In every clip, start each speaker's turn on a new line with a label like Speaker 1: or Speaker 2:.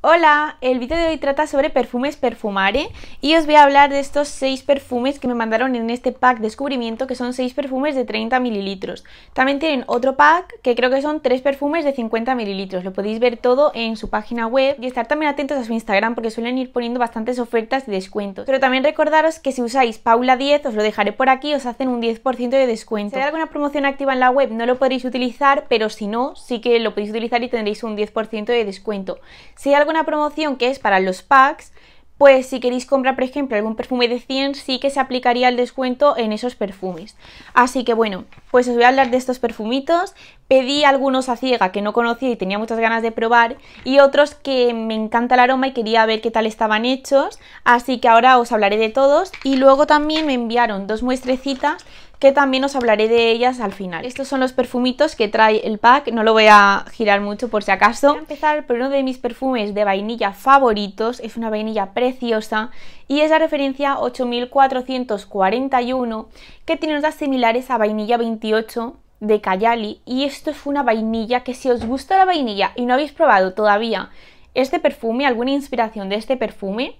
Speaker 1: Hola, el vídeo de hoy trata sobre perfumes perfumare y os voy a hablar de estos 6 perfumes que me mandaron en este pack descubrimiento que son 6 perfumes de 30 mililitros. También tienen otro pack que creo que son 3 perfumes de 50 mililitros, lo podéis ver todo en su página web y estar también atentos a su Instagram porque suelen ir poniendo bastantes ofertas y descuentos. Pero también recordaros que si usáis Paula10, os lo dejaré por aquí, os hacen un 10% de descuento. Si hay alguna promoción activa en la web no lo podréis utilizar, pero si no, sí que lo podéis utilizar y tendréis un 10% de descuento. Si hay una promoción que es para los packs, pues si queréis comprar, por ejemplo, algún perfume de 100, sí que se aplicaría el descuento en esos perfumes. Así que bueno, pues os voy a hablar de estos perfumitos. Pedí algunos a ciega que no conocía y tenía muchas ganas de probar y otros que me encanta el aroma y quería ver qué tal estaban hechos. Así que ahora os hablaré de todos y luego también me enviaron dos muestrecitas que también os hablaré de ellas al final. Estos son los perfumitos que trae el pack, no lo voy a girar mucho por si acaso. Voy a empezar por uno de mis perfumes de vainilla favoritos, es una vainilla preciosa y es la referencia 8441 que tiene notas similares a vainilla 28 de Cayali y esto es una vainilla que si os gusta la vainilla y no habéis probado todavía este perfume, alguna inspiración de este perfume,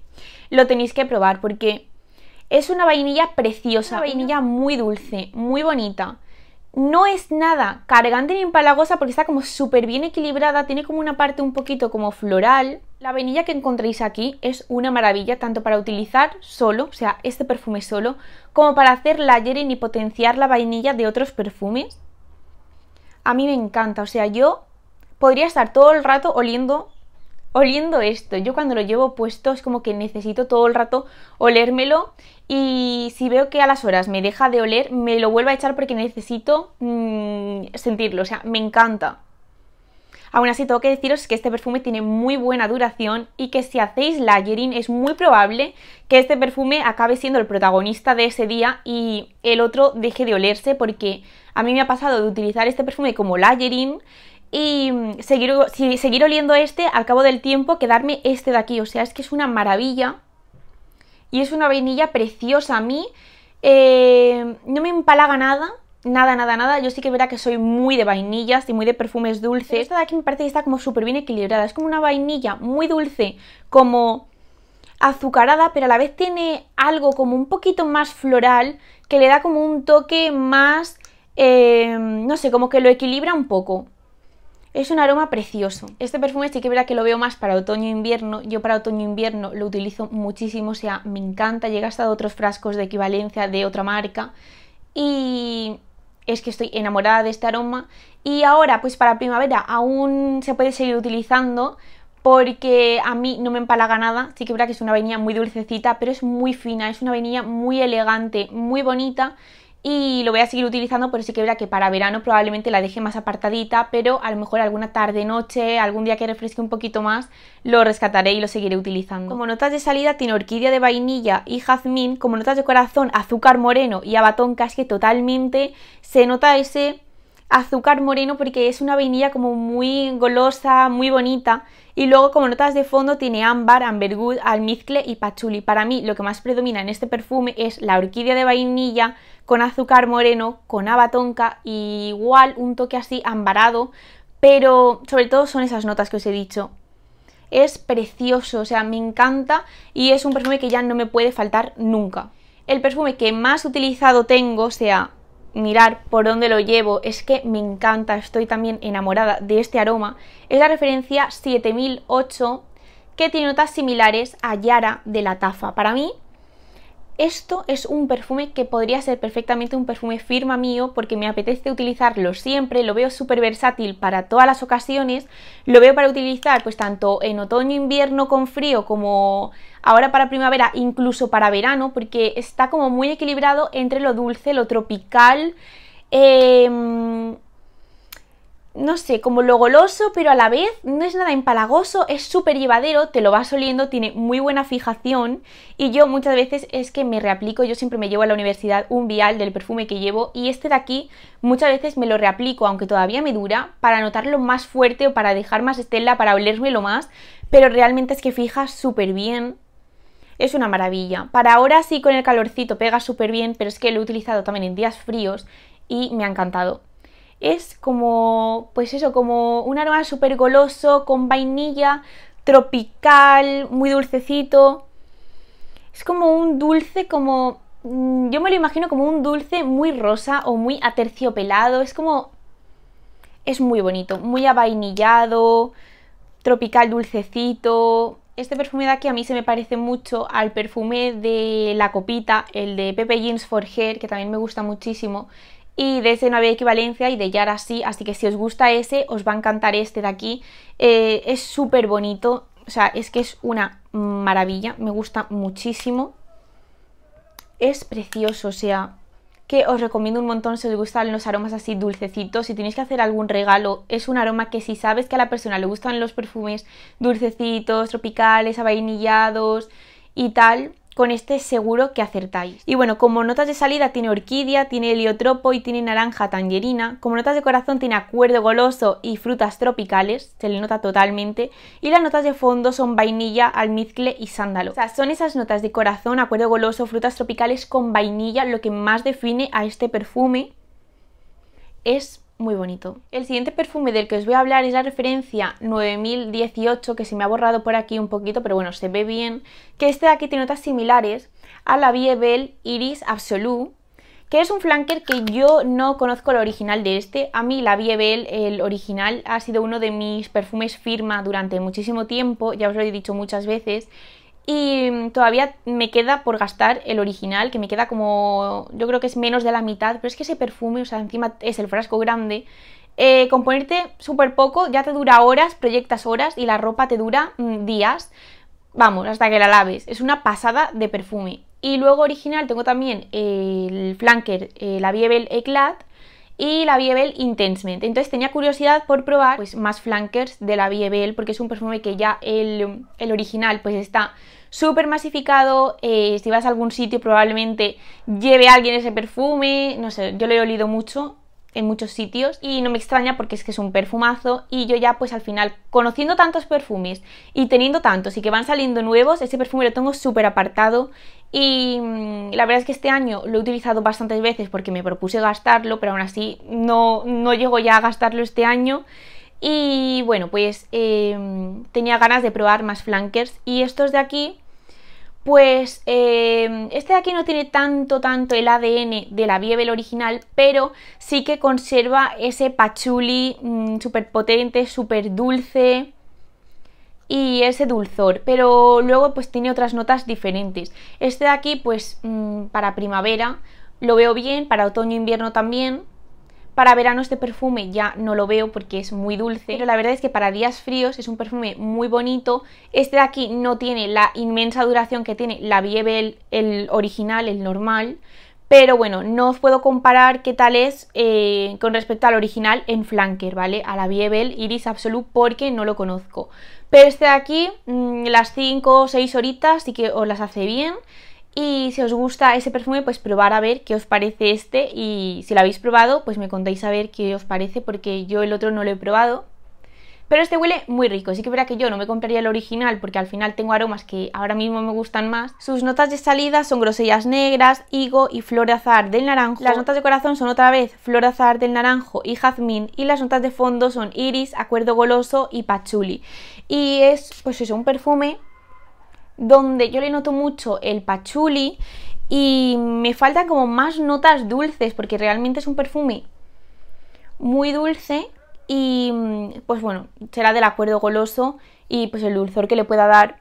Speaker 1: lo tenéis que probar porque es una vainilla preciosa, una vainilla muy dulce, muy bonita. No es nada cargante ni empalagosa porque está como súper bien equilibrada, tiene como una parte un poquito como floral. La vainilla que encontréis aquí es una maravilla, tanto para utilizar solo, o sea, este perfume solo, como para hacer layering y potenciar la vainilla de otros perfumes. A mí me encanta, o sea, yo podría estar todo el rato oliendo oliendo esto. Yo cuando lo llevo puesto es como que necesito todo el rato olérmelo y si veo que a las horas me deja de oler, me lo vuelvo a echar porque necesito mm, sentirlo, o sea, me encanta. Aún así, tengo que deciros que este perfume tiene muy buena duración y que si hacéis layering es muy probable que este perfume acabe siendo el protagonista de ese día y el otro deje de olerse porque a mí me ha pasado de utilizar este perfume como layering y seguir, seguir oliendo este, al cabo del tiempo quedarme este de aquí. O sea, es que es una maravilla y es una vainilla preciosa a mí. Eh, no me empalaga nada, nada, nada, nada. Yo sí que verá que soy muy de vainillas y muy de perfumes dulces. esta de aquí me parece que está como súper bien equilibrada. Es como una vainilla muy dulce, como azucarada, pero a la vez tiene algo como un poquito más floral que le da como un toque más, eh, no sé, como que lo equilibra un poco. Es un aroma precioso. Este perfume sí que verá que lo veo más para otoño-invierno. E Yo para otoño-invierno e lo utilizo muchísimo, o sea, me encanta. Llega hasta otros frascos de equivalencia de otra marca. Y es que estoy enamorada de este aroma. Y ahora, pues para primavera aún se puede seguir utilizando porque a mí no me empalaga nada. Sí que verá que es una vainilla muy dulcecita, pero es muy fina, es una vainilla muy elegante, muy bonita y lo voy a seguir utilizando, pero sí que verá que para verano probablemente la deje más apartadita, pero a lo mejor alguna tarde, noche, algún día que refresque un poquito más, lo rescataré y lo seguiré utilizando. Como notas de salida tiene orquídea de vainilla y jazmín, como notas de corazón azúcar moreno y abatón que totalmente, se nota ese azúcar moreno porque es una vainilla como muy golosa, muy bonita. Y luego como notas de fondo tiene ámbar, ambergud, almizcle y pachuli. Para mí lo que más predomina en este perfume es la orquídea de vainilla con azúcar moreno, con abatonca igual un toque así ambarado. Pero sobre todo son esas notas que os he dicho. Es precioso, o sea, me encanta y es un perfume que ya no me puede faltar nunca. El perfume que más utilizado tengo, o sea, mirar por dónde lo llevo, es que me encanta, estoy también enamorada de este aroma, es la referencia 7008 que tiene notas similares a Yara de la Tafa. Para mí esto es un perfume que podría ser perfectamente un perfume firma mío porque me apetece utilizarlo siempre, lo veo súper versátil para todas las ocasiones, lo veo para utilizar pues tanto en otoño, invierno con frío como ahora para primavera, incluso para verano porque está como muy equilibrado entre lo dulce, lo tropical, em, no sé, como lo goloso, pero a la vez no es nada empalagoso, es súper llevadero, te lo vas oliendo, tiene muy buena fijación y yo muchas veces es que me reaplico, yo siempre me llevo a la universidad un vial del perfume que llevo y este de aquí muchas veces me lo reaplico, aunque todavía me dura, para notarlo más fuerte o para dejar más estela, para olérmelo más, pero realmente es que fija súper bien, es una maravilla. Para ahora sí con el calorcito pega súper bien, pero es que lo he utilizado también en días fríos y me ha encantado es como, pues eso, como un aroma súper goloso, con vainilla, tropical, muy dulcecito. Es como un dulce, como, mm, yo me lo imagino como un dulce muy rosa o muy aterciopelado, es como, es muy bonito, muy avainillado, tropical, dulcecito. Este perfume de aquí a mí se me parece mucho al perfume de la copita, el de Pepe Jeans for que también me gusta muchísimo y de ese no había equivalencia y de Yara sí, así que si os gusta ese, os va a encantar este de aquí. Eh, es súper bonito, o sea, es que es una maravilla, me gusta muchísimo. Es precioso, o sea, que os recomiendo un montón si os gustan los aromas así dulcecitos. Si tenéis que hacer algún regalo, es un aroma que si sabes que a la persona le gustan los perfumes dulcecitos, tropicales, avainillados y tal, con este seguro que acertáis. Y bueno, como notas de salida tiene orquídea, tiene heliotropo y tiene naranja tangerina. Como notas de corazón tiene acuerdo goloso y frutas tropicales, se le nota totalmente. Y las notas de fondo son vainilla, almizcle y sándalo. O sea, son esas notas de corazón, acuerdo goloso, frutas tropicales con vainilla lo que más define a este perfume es muy bonito. El siguiente perfume del que os voy a hablar es la referencia 9018, que se me ha borrado por aquí un poquito, pero bueno, se ve bien, que este de aquí tiene notas similares a la Vie Iris Absolu, que es un flanker que yo no conozco el original de este. A mí la viebel el original, ha sido uno de mis perfumes firma durante muchísimo tiempo, ya os lo he dicho muchas veces, y todavía me queda por gastar el original, que me queda como, yo creo que es menos de la mitad, pero es que ese perfume, o sea, encima es el frasco grande. Eh, con ponerte súper poco, ya te dura horas, proyectas horas y la ropa te dura mm, días, vamos, hasta que la laves. Es una pasada de perfume. Y luego original tengo también el flanker, eh, la Biebel Eclat, y la Biebel Intensement. Entonces tenía curiosidad por probar pues, más flankers de la Biebel porque es un perfume que ya el, el original pues está súper masificado. Eh, si vas a algún sitio, probablemente lleve alguien ese perfume. No sé, yo lo he olido mucho en muchos sitios y no me extraña porque es que es un perfumazo y yo ya pues al final conociendo tantos perfumes y teniendo tantos y que van saliendo nuevos, ese perfume lo tengo súper apartado y mm, la verdad es que este año lo he utilizado bastantes veces porque me propuse gastarlo, pero aún así no, no llego ya a gastarlo este año y bueno, pues em, tenía ganas de probar más flankers. Y estos de aquí, pues em, este de aquí no tiene tanto, tanto el ADN de la biebel original, pero sí que conserva ese pachuli mm, súper potente, súper dulce y ese dulzor, pero luego pues tiene otras notas diferentes. Este de aquí pues mm, para primavera lo veo bien, para otoño-invierno también, para verano este perfume ya no lo veo porque es muy dulce, pero la verdad es que para días fríos es un perfume muy bonito. Este de aquí no tiene la inmensa duración que tiene la Biebel, el original, el normal, pero bueno, no os puedo comparar qué tal es eh, con respecto al original en Flanker, ¿vale? A la Biebel Iris Absolute porque no lo conozco. Pero este de aquí, mm, las 5 o 6 horitas sí que os las hace bien. Y si os gusta ese perfume, pues probar a ver qué os parece este. Y si lo habéis probado, pues me contáis a ver qué os parece, porque yo el otro no lo he probado. Pero este huele muy rico, así que verá que yo no me compraría el original porque al final tengo aromas que ahora mismo me gustan más. Sus notas de salida son grosellas negras, higo y flor azar del naranjo. Las notas de corazón son otra vez flor del naranjo y jazmín y las notas de fondo son iris, acuerdo goloso y pachuli. Y es pues eso, un perfume donde yo le noto mucho el pachuli y me faltan como más notas dulces porque realmente es un perfume muy dulce y mm, pues bueno, será del acuerdo goloso y pues el dulzor que le pueda dar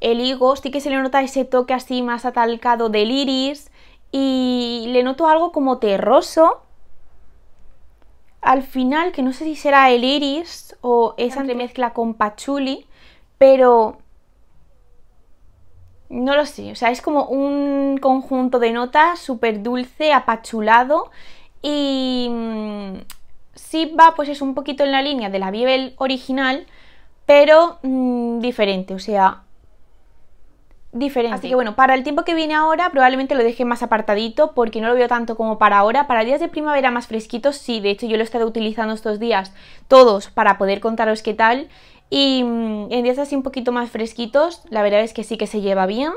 Speaker 1: el higo. Sí que se le nota ese toque así más atalcado del iris y le noto algo como terroso. Al final, que no sé si será el iris o esa entremezcla con pachuli, pero no lo sé, o sea, es como un conjunto de notas súper dulce, apachulado y mm, si va pues es un poquito en la línea de la Bibel original, pero mm, diferente, o sea, diferente. Así que bueno, para el tiempo que viene ahora probablemente lo deje más apartadito porque no lo veo tanto como para ahora. Para días de primavera más fresquitos sí, de hecho yo lo he estado utilizando estos días todos para poder contaros qué tal y mm, en días así un poquito más fresquitos, la verdad es que sí que se lleva bien,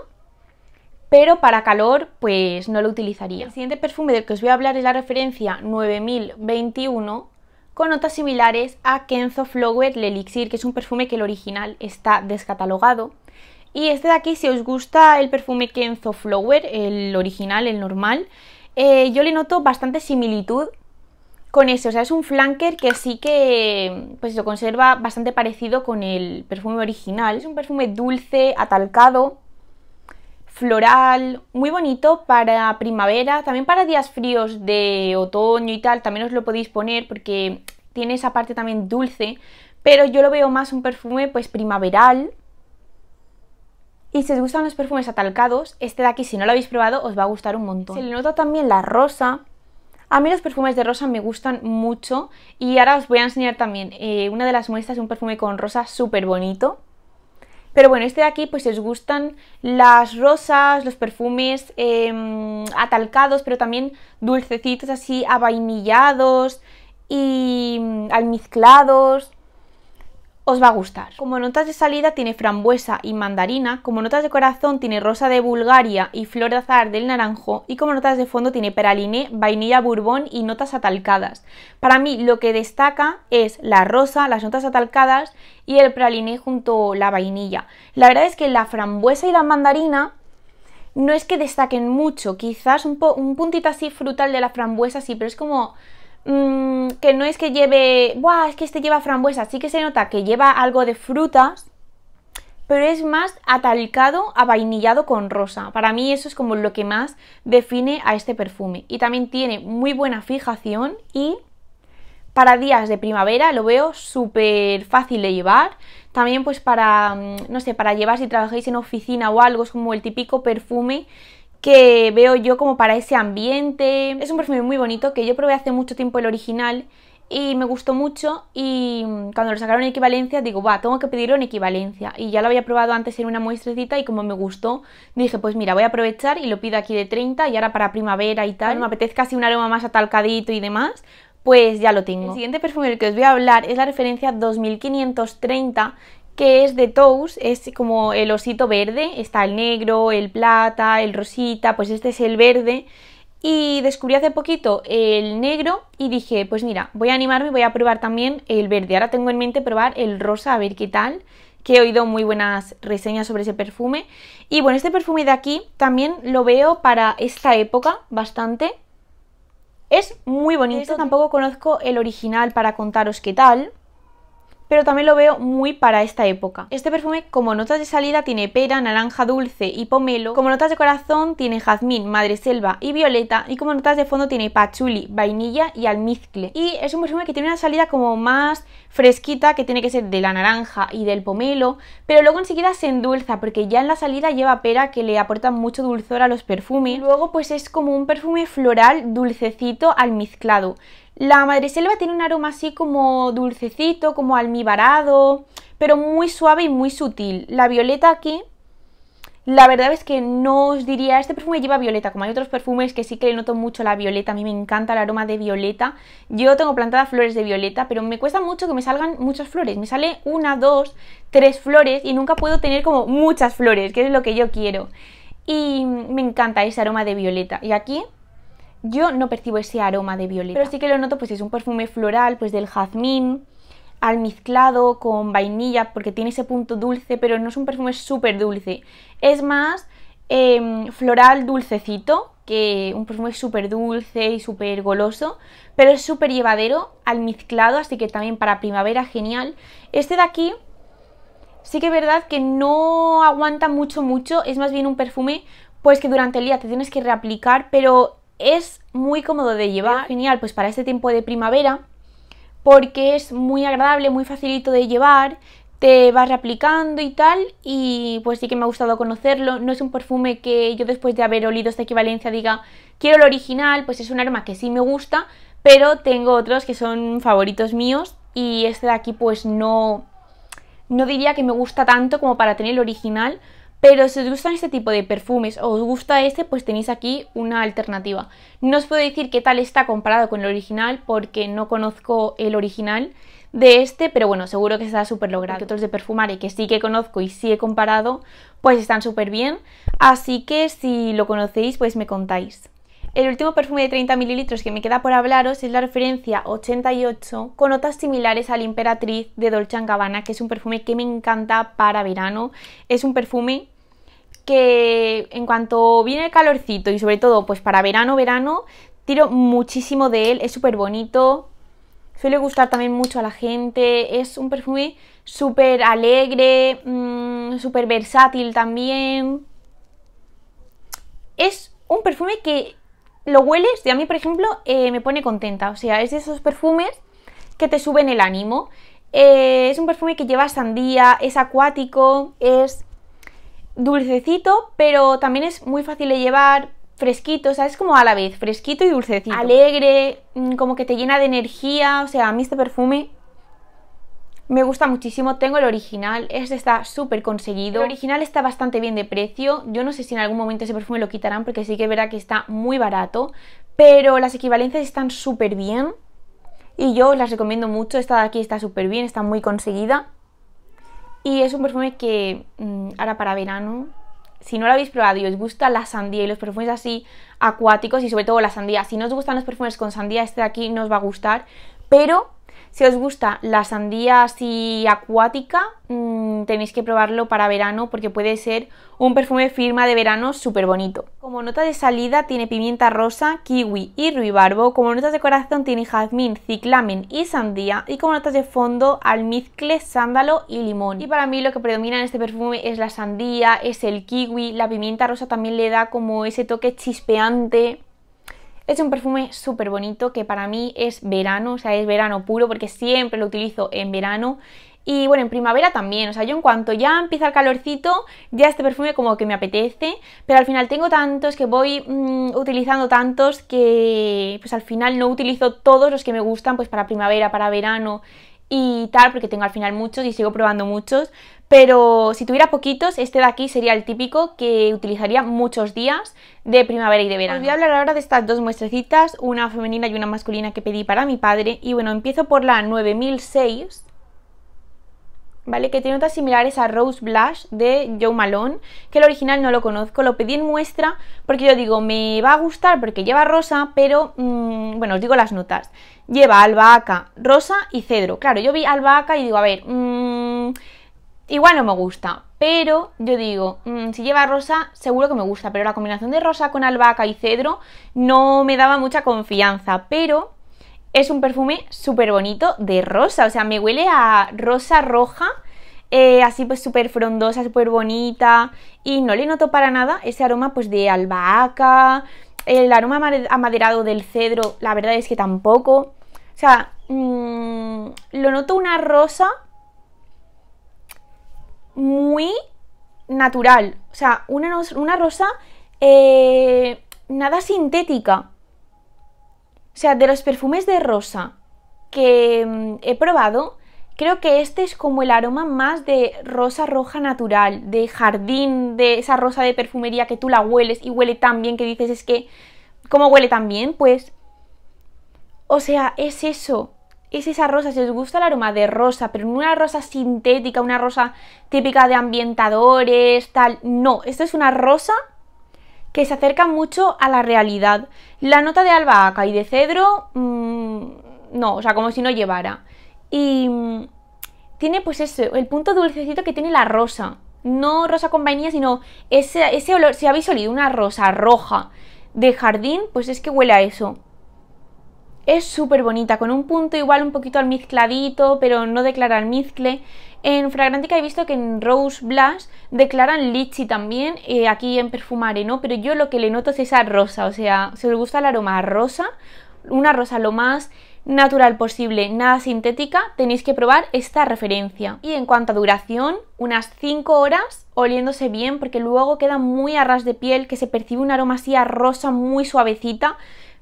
Speaker 1: pero para calor pues no lo utilizaría. El siguiente perfume del que os voy a hablar es la referencia 9021 con notas similares a Kenzo Flower el Elixir, que es un perfume que el original está descatalogado. Y este de aquí, si os gusta el perfume Kenzo Flower, el original, el normal, eh, yo le noto bastante similitud con ese, o sea, es un flanker que sí que, pues lo conserva bastante parecido con el perfume original. Es un perfume dulce, atalcado, floral, muy bonito para primavera, también para días fríos de otoño y tal, también os lo podéis poner porque tiene esa parte también dulce, pero yo lo veo más un perfume pues primaveral. Y si os gustan los perfumes atalcados, este de aquí, si no lo habéis probado, os va a gustar un montón. Se le nota también la rosa, a mí los perfumes de rosa me gustan mucho y ahora os voy a enseñar también eh, una de las muestras de un perfume con rosa súper bonito. Pero bueno, este de aquí pues os gustan las rosas, los perfumes em, atalcados, pero también dulcecitos así avainillados y mm, almizclados os va a gustar. Como notas de salida tiene frambuesa y mandarina, como notas de corazón tiene rosa de Bulgaria y flor de azar del naranjo y como notas de fondo tiene peraliné, vainilla bourbon y notas atalcadas. Para mí lo que destaca es la rosa, las notas atalcadas y el praliné junto a la vainilla. La verdad es que la frambuesa y la mandarina no es que destaquen mucho, quizás un, un puntito así frutal de la frambuesa sí, pero es como Mm, que no es que lleve, ¡buah! Es que este lleva frambuesa, sí que se nota que lleva algo de frutas, pero es más atalcado, avainillado con rosa. Para mí eso es como lo que más define a este perfume. Y también tiene muy buena fijación y para días de primavera lo veo súper fácil de llevar. También pues para, mm, no sé, para llevar si trabajáis en oficina o algo, es como el típico perfume que veo yo como para ese ambiente. Es un perfume muy bonito que yo probé hace mucho tiempo el original y me gustó mucho y cuando lo sacaron en equivalencia digo, va, tengo que pedirlo en equivalencia y ya lo había probado antes en una muestrecita y como me gustó dije, pues mira, voy a aprovechar y lo pido aquí de 30 y ahora para primavera y tal, me apetezca así un aroma más atalcadito y demás, pues ya lo tengo. El siguiente perfume del que os voy a hablar es la referencia 2530 que es de Tous, es como el osito verde, está el negro, el plata, el rosita, pues este es el verde. Y descubrí hace poquito el negro y dije, pues mira, voy a animarme, voy a probar también el verde. Ahora tengo en mente probar el rosa, a ver qué tal, que he oído muy buenas reseñas sobre ese perfume. Y bueno, este perfume de aquí también lo veo para esta época bastante. Es muy bonito, tampoco conozco el original para contaros qué tal, pero también lo veo muy para esta época. Este perfume como notas de salida tiene pera, naranja dulce y pomelo, como notas de corazón tiene jazmín, madre selva y violeta y como notas de fondo tiene pachuli, vainilla y almizcle. Y es un perfume que tiene una salida como más fresquita que tiene que ser de la naranja y del pomelo, pero luego enseguida se endulza porque ya en la salida lleva pera que le aporta mucho dulzor a los perfumes. Luego pues es como un perfume floral dulcecito almizclado. La madreselva tiene un aroma así como dulcecito, como almibarado, pero muy suave y muy sutil. La violeta aquí, la verdad es que no os diría, este perfume lleva violeta, como hay otros perfumes que sí que le noto mucho la violeta, a mí me encanta el aroma de violeta. Yo tengo plantadas flores de violeta, pero me cuesta mucho que me salgan muchas flores, me sale una, dos, tres flores y nunca puedo tener como muchas flores, que es lo que yo quiero. Y me encanta ese aroma de violeta. Y aquí yo no percibo ese aroma de violeta, pero sí que lo noto, pues es un perfume floral, pues del jazmín, almizclado con vainilla, porque tiene ese punto dulce, pero no es un perfume súper dulce. Es más em, floral dulcecito, que un perfume súper dulce y súper goloso, pero es súper llevadero, almizclado, así que también para primavera genial. Este de aquí sí que es verdad que no aguanta mucho, mucho, es más bien un perfume pues que durante el día te tienes que reaplicar, pero es muy cómodo de llevar, genial, pues para este tiempo de primavera, porque es muy agradable, muy facilito de llevar, te vas replicando y tal, y pues sí que me ha gustado conocerlo. No es un perfume que yo después de haber olido esta equivalencia diga, quiero el original, pues es un arma que sí me gusta, pero tengo otros que son favoritos míos, y este de aquí pues no, no diría que me gusta tanto como para tener el original, pero si os gustan este tipo de perfumes o os gusta este, pues tenéis aquí una alternativa. No os puedo decir qué tal está comparado con el original porque no conozco el original de este, pero bueno, seguro que está súper logrado. otros de y que sí que conozco y sí he comparado, pues están súper bien. Así que si lo conocéis, pues me contáis. El último perfume de 30 ml que me queda por hablaros es la referencia 88 con notas similares a la Imperatriz de Dolce Gabbana, que es un perfume que me encanta para verano. Es un perfume que en cuanto viene el calorcito y sobre todo pues para verano, verano, tiro muchísimo de él, es súper bonito, suele gustar también mucho a la gente, es un perfume súper alegre, mm, súper versátil también. Es un perfume que lo hueles y a mí, por ejemplo, eh, me pone contenta. O sea, es de esos perfumes que te suben el ánimo. Eh, es un perfume que lleva sandía, es acuático, es dulcecito, pero también es muy fácil de llevar, fresquito, o sea, es como a la vez, fresquito y dulcecito. Alegre, mm, como que te llena de energía, o sea, a mí este perfume me gusta muchísimo, tengo el original, este está súper conseguido. El original está bastante bien de precio, yo no sé si en algún momento ese perfume lo quitarán porque sí que verá que está muy barato, pero las equivalencias están súper bien y yo las recomiendo mucho, esta de aquí está súper bien, está muy conseguida y es un perfume que mm, ahora para verano, si no lo habéis probado y os gusta la sandía y los perfumes así acuáticos y sobre todo la sandía, si no os gustan los perfumes con sandía, este de aquí no os va a gustar, pero si os gusta la sandía así acuática, mm, tenéis que probarlo para verano porque puede ser un perfume firma de verano súper bonito. Como nota de salida tiene pimienta rosa, kiwi y ruibarbo. Como notas de corazón tiene jazmín, ciclamen y sandía. Y como notas de fondo, almizcle, sándalo y limón. Y para mí lo que predomina en este perfume es la sandía, es el kiwi, la pimienta rosa también le da como ese toque chispeante es un perfume súper bonito que para mí es verano, o sea, es verano puro porque siempre lo utilizo en verano. Y bueno, en primavera también, o sea, yo en cuanto ya empieza el calorcito, ya este perfume como que me apetece, pero al final tengo tantos que voy mm, utilizando tantos que pues al final no utilizo todos los que me gustan pues para primavera, para verano y tal, porque tengo al final muchos y sigo probando muchos, pero si tuviera poquitos, este de aquí sería el típico que utilizaría muchos días de primavera y de verano. Os voy a hablar ahora de estas dos muestrecitas, una femenina y una masculina que pedí para mi padre, y bueno, empiezo por la 9006, ¿vale? Que tiene notas similares a Rose Blush de Joe Malone, que el original no lo conozco, lo pedí en muestra porque yo digo, me va a gustar porque lleva rosa, pero, mm, bueno, os digo las notas. Lleva albahaca, rosa y cedro. Claro, yo vi albahaca y digo, a ver, mm, igual no me gusta, pero yo digo, mm, si lleva rosa seguro que me gusta, pero la combinación de rosa con albahaca y cedro no me daba mucha confianza, pero es un perfume súper bonito de rosa, o sea, me huele a rosa roja, eh, así pues súper frondosa, súper bonita y no le noto para nada ese aroma pues de albahaca, el aroma amaderado del cedro, la verdad es que tampoco, o sea, mm, lo noto una rosa muy natural, o sea, una, rosa eh, nada sintética, o sea, de los perfumes de rosa que mm, he probado, creo que este es como el aroma más de rosa roja natural, de jardín, de esa rosa de perfumería que tú la hueles y huele tan bien que dices es que, ¿cómo huele tan bien? Pues, o sea, es eso, es esa rosa, si os gusta el aroma de rosa, pero no una rosa sintética, una rosa típica de ambientadores, tal, no, esto es una rosa que se acerca mucho a la realidad. La nota de albahaca y de cedro, mm, no, o sea, como si no llevara. Y mm, tiene pues eso, el punto dulcecito que tiene la rosa. No rosa con vainilla, sino ese, ese olor, si habéis olido una rosa roja de jardín, pues es que huele a eso. Es súper bonita, con un punto igual un poquito almizcladito, pero no declara almizcle. En Fragrantica he visto que en Rose Blush declaran lichi también, eh, aquí en Perfumare, ¿no? Pero yo lo que le noto es esa rosa, o sea, si os gusta el aroma a rosa, una rosa lo más natural posible, nada sintética, tenéis que probar esta referencia. Y en cuanto a duración, unas 5 horas oliéndose bien porque luego queda muy a ras de piel, que se percibe un aroma así a rosa muy suavecita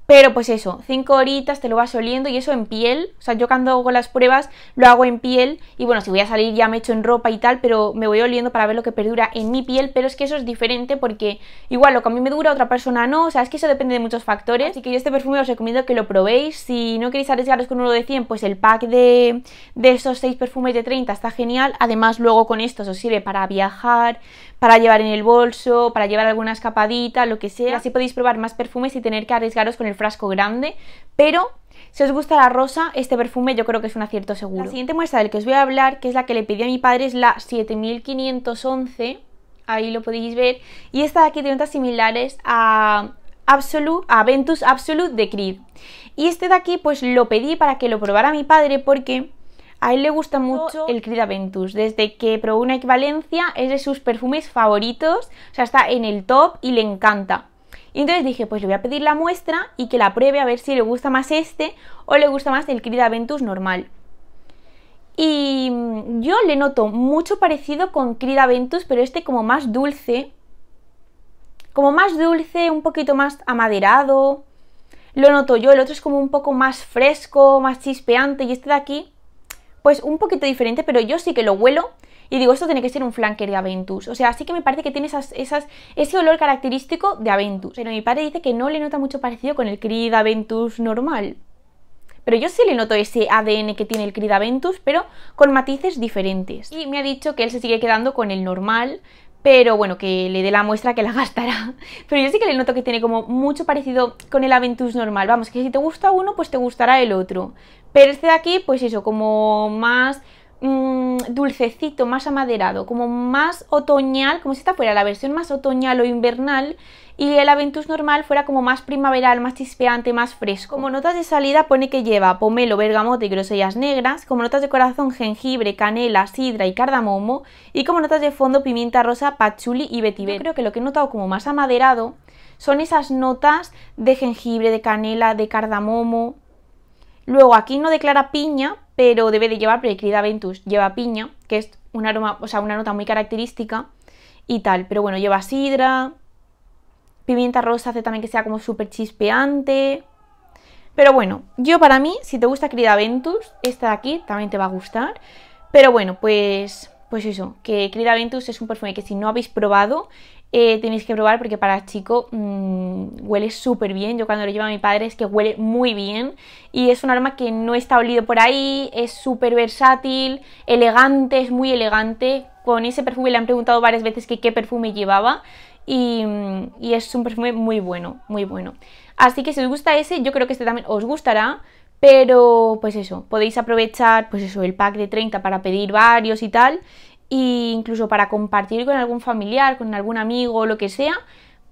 Speaker 1: pero pues eso, cinco horitas te lo vas oliendo y eso en piel. O sea, yo cuando hago las pruebas lo hago en piel y bueno, si voy a salir ya me echo en ropa y tal, pero me voy oliendo para ver lo que perdura en mi piel. Pero es que eso es diferente porque igual lo que a mí me dura otra persona no. O sea, es que eso depende de muchos factores. Así que yo este perfume os recomiendo que lo probéis. Si no queréis arriesgaros con uno de 100, pues el pack de, esos seis perfumes de 30 está genial. Además, luego con estos os sirve para viajar, para llevar en el bolso, para llevar alguna escapadita, lo que sea. así podéis probar más perfumes y tener que arriesgaros con el frasco grande, pero si os gusta la rosa, este perfume yo creo que es un acierto seguro. La siguiente muestra del que os voy a hablar, que es la que le pedí a mi padre, es la 7511, ahí lo podéis ver, y esta de aquí tiene notas similares a Aventus Ventus Absolute de Creed. Y este de aquí pues lo pedí para que lo probara mi padre porque a él le gusta mucho el Creed Aventus. Desde que probó una equivalencia es de sus perfumes favoritos. O sea, está en el top y le encanta. Y entonces dije, pues le voy a pedir la muestra y que la pruebe a ver si le gusta más este o le gusta más el Creed Ventus normal. Y mm, yo le noto mucho parecido con Crida Ventus, pero este como más dulce. Como más dulce, un poquito más amaderado. Lo noto yo, el otro es como un poco más fresco, más chispeante y este de aquí, pues un poquito diferente, pero yo sí que lo huelo y digo, esto tiene que ser un flanker de Aventus. O sea, sí que me parece que tiene esas, ese olor característico de Aventus. Pero mi padre dice que no le nota mucho parecido con el Creed Aventus normal. Pero yo sí le noto ese ADN que tiene el Creed Aventus, pero con matices diferentes. Y me ha dicho que él se sigue quedando con el normal, pero bueno, que le dé la muestra que la gastará. Pero yo sí que le noto que tiene como mucho parecido con el Aventus normal. Vamos, que si te gusta uno, pues te gustará el otro. Pero este de aquí, pues eso, como más Mm, dulcecito, más amaderado, como más otoñal, como si esta fuera la versión más otoñal o invernal y el Aventus normal fuera como más primaveral, más chispeante, más fresco. Como notas de salida pone que lleva pomelo, bergamote y grosellas negras, como notas de corazón jengibre, canela, sidra y cardamomo y como notas de fondo pimienta rosa, patchouli y vetiver. creo que lo que he notado como más amaderado son esas notas de jengibre, de canela, de cardamomo, Luego aquí no declara piña, pero debe de llevar, porque Crida Ventus lleva piña, que es un aroma, o sea, una nota muy característica y tal. Pero bueno, lleva sidra, pimienta rosa hace también que sea como súper chispeante. Pero bueno, yo para mí, si te gusta Crida Ventus, esta de aquí también te va a gustar. Pero bueno, pues, pues eso, que Crida Ventus es un perfume que si no habéis probado, eh, tenéis que probar porque para chico mm, huele súper bien. Yo cuando lo llevo a mi padre es que huele muy bien y es un aroma que no está olido por ahí, es súper versátil, elegante, es muy elegante. Con ese perfume le han preguntado varias veces que qué perfume llevaba y, mm, es un perfume muy bueno, muy bueno. Así que si os gusta ese, yo creo que este también os gustará. Pero pues eso, podéis aprovechar pues eso, el pack de 30 para pedir varios y tal incluso para compartir con algún familiar, con algún amigo o lo que sea,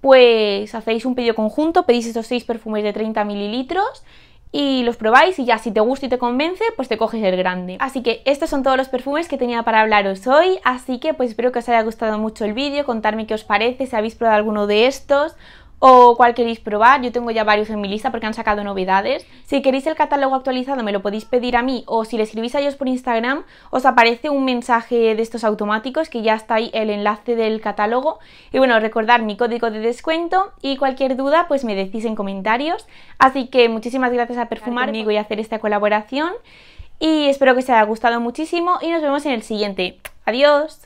Speaker 1: pues hacéis un pedido conjunto, pedís esos 6 perfumes de 30 mililitros y los probáis y ya si te gusta y te convence, pues te coges el grande. Así que estos son todos los perfumes que tenía para hablaros hoy, así que pues espero que os haya gustado mucho el vídeo, contarme qué os parece, si habéis probado alguno de estos o cuál queréis probar. Yo tengo ya varios en mi lista porque han sacado novedades. Si queréis el catálogo actualizado me lo podéis pedir a mí o si le escribís a ellos por Instagram os aparece un mensaje de estos automáticos que ya está ahí el enlace del catálogo. Y bueno, recordar mi código de descuento y cualquier duda pues me decís en comentarios. Así que muchísimas gracias a Perfumar conmigo y hacer esta colaboración. Y espero que os haya gustado muchísimo y nos vemos en el siguiente. ¡Adiós!